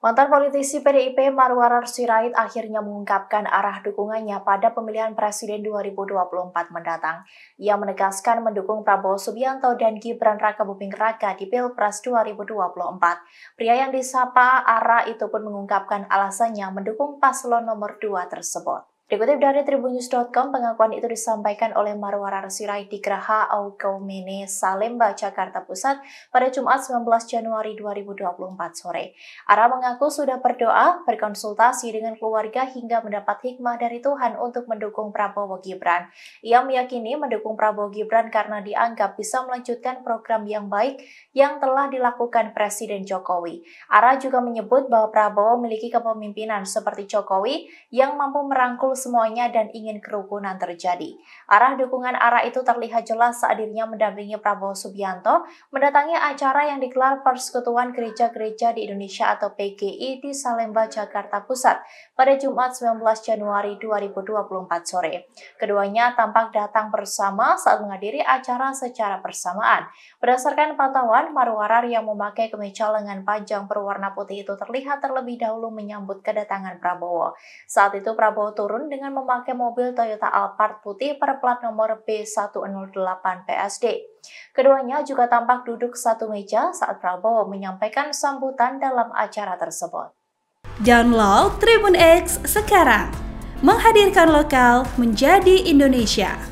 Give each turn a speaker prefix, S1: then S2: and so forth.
S1: Mantan politisi PDIP Marwarar Sirait akhirnya mengungkapkan arah dukungannya pada pemilihan presiden 2024 mendatang. Ia menegaskan mendukung Prabowo Subianto dan Gibran Raka Buming Raka di Pilpres 2024. Pria yang disapa Ara itu pun mengungkapkan alasannya mendukung paslon nomor 2 tersebut. Dikutip dari tribunnews.com, pengakuan itu disampaikan oleh Marwara Sirai di Graha Aukomene, Salemba, Jakarta Pusat pada Jumat 19 Januari 2024 sore. Ara mengaku sudah berdoa, berkonsultasi dengan keluarga hingga mendapat hikmah dari Tuhan untuk mendukung Prabowo Gibran. Ia meyakini mendukung Prabowo Gibran karena dianggap bisa melanjutkan program yang baik yang telah dilakukan Presiden Jokowi. Ara juga menyebut bahwa Prabowo memiliki kepemimpinan seperti Jokowi yang mampu merangkul semuanya dan ingin kerukunan terjadi. Arah dukungan arah itu terlihat jelas saat dirinya mendampingi Prabowo Subianto mendatangi acara yang digelar Persekutuan Gereja-Gereja di Indonesia atau PGI di Salemba, Jakarta Pusat pada Jumat 19 Januari 2024 sore. Keduanya tampak datang bersama saat menghadiri acara secara bersamaan. Berdasarkan pantauan, Marwarar yang memakai kemeja lengan panjang berwarna putih itu terlihat terlebih dahulu menyambut kedatangan Prabowo. Saat itu Prabowo turun dengan memakai mobil Toyota Alphard putih berplat nomor B108 PSD. Keduanya juga tampak duduk satu meja saat Prabowo menyampaikan sambutan
S2: dalam acara tersebut. Download Tribun X sekarang, menghadirkan lokal menjadi Indonesia.